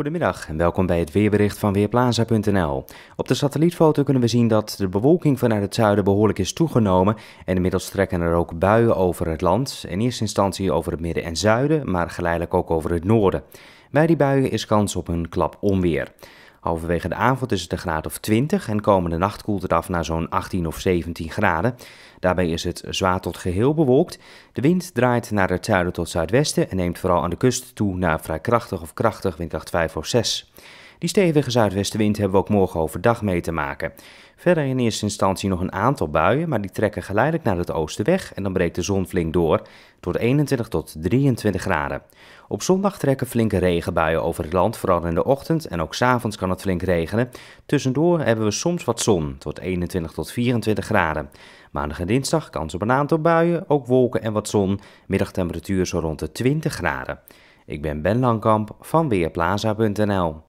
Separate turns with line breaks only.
Goedemiddag en welkom bij het weerbericht van Weerplaza.nl. Op de satellietfoto kunnen we zien dat de bewolking vanuit het zuiden behoorlijk is toegenomen en inmiddels trekken er ook buien over het land, in eerste instantie over het midden en zuiden, maar geleidelijk ook over het noorden. Bij die buien is kans op een klap onweer. Halverwege de avond is het een graad of 20 en komende nacht koelt het af naar zo'n 18 of 17 graden. Daarbij is het zwaar tot geheel bewolkt. De wind draait naar het zuiden tot zuidwesten en neemt vooral aan de kust toe naar vrij krachtig of krachtig windacht 5 of 6. Die stevige zuidwestenwind hebben we ook morgen overdag mee te maken. Verder in eerste instantie nog een aantal buien, maar die trekken geleidelijk naar het oosten weg en dan breekt de zon flink door tot 21 tot 23 graden. Op zondag trekken flinke regenbuien over het land, vooral in de ochtend en ook s'avonds kan het flink regenen. Tussendoor hebben we soms wat zon tot 21 tot 24 graden. Maandag en dinsdag kans op een aantal buien, ook wolken en wat zon. Middagtemperatuur zo rond de 20 graden. Ik ben Ben Langkamp van Weerplaza.nl.